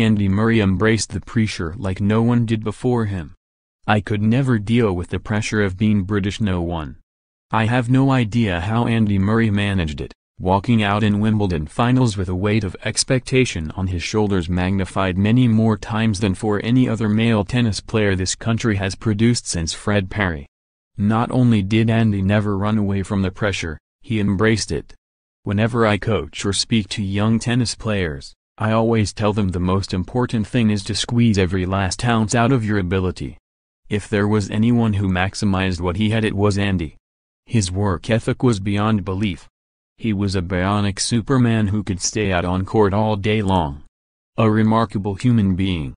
Andy Murray embraced the pressure like no one did before him. I could never deal with the pressure of being British no one. I have no idea how Andy Murray managed it, walking out in Wimbledon finals with a weight of expectation on his shoulders magnified many more times than for any other male tennis player this country has produced since Fred Perry. Not only did Andy never run away from the pressure, he embraced it. Whenever I coach or speak to young tennis players, I always tell them the most important thing is to squeeze every last ounce out of your ability. If there was anyone who maximized what he had it was Andy. His work ethic was beyond belief. He was a bionic superman who could stay out on court all day long. A remarkable human being.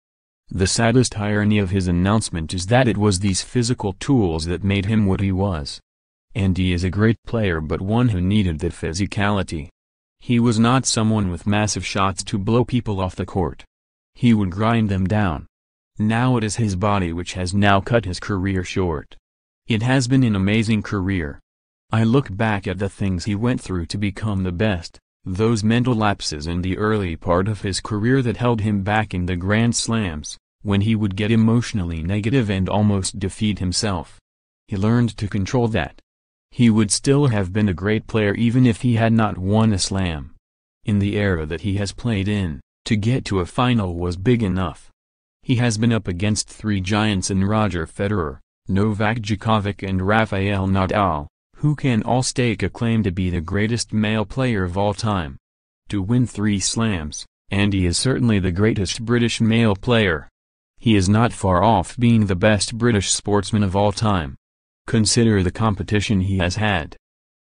The saddest irony of his announcement is that it was these physical tools that made him what he was. Andy is a great player but one who needed that physicality. He was not someone with massive shots to blow people off the court. He would grind them down. Now it is his body which has now cut his career short. It has been an amazing career. I look back at the things he went through to become the best, those mental lapses in the early part of his career that held him back in the Grand Slams, when he would get emotionally negative and almost defeat himself. He learned to control that. He would still have been a great player even if he had not won a slam. In the era that he has played in, to get to a final was big enough. He has been up against three giants in Roger Federer, Novak Djokovic and Rafael Nadal, who can all stake a claim to be the greatest male player of all time. To win three slams, Andy is certainly the greatest British male player. He is not far off being the best British sportsman of all time. Consider the competition he has had.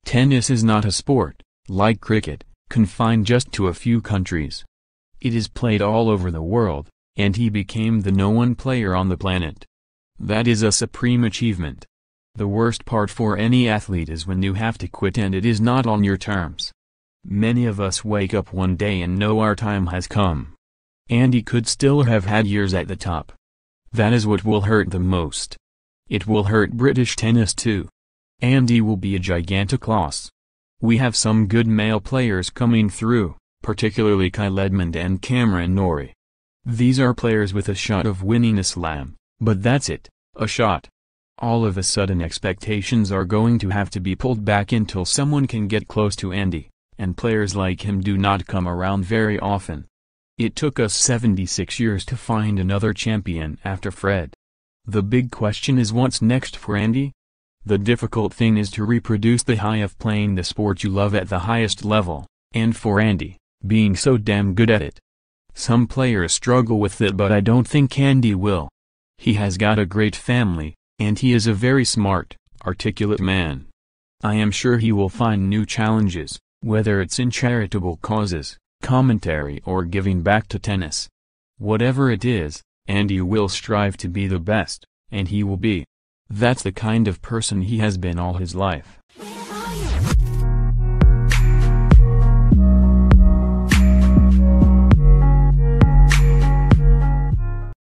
Tennis is not a sport, like cricket, confined just to a few countries. It is played all over the world, and he became the no one player on the planet. That is a supreme achievement. The worst part for any athlete is when you have to quit and it is not on your terms. Many of us wake up one day and know our time has come. Andy could still have had years at the top. That is what will hurt the most. It will hurt British tennis too. Andy will be a gigantic loss. We have some good male players coming through, particularly Kyle Edmond and Cameron Norrie. These are players with a shot of winning a slam, but that's it, a shot. All of a sudden expectations are going to have to be pulled back until someone can get close to Andy, and players like him do not come around very often. It took us 76 years to find another champion after Fred. The big question is what's next for Andy? The difficult thing is to reproduce the high of playing the sport you love at the highest level, and for Andy, being so damn good at it. Some players struggle with it but I don't think Andy will. He has got a great family, and he is a very smart, articulate man. I am sure he will find new challenges, whether it's in charitable causes, commentary or giving back to tennis. Whatever it is, and you will strive to be the best, and he will be. That's the kind of person he has been all his life.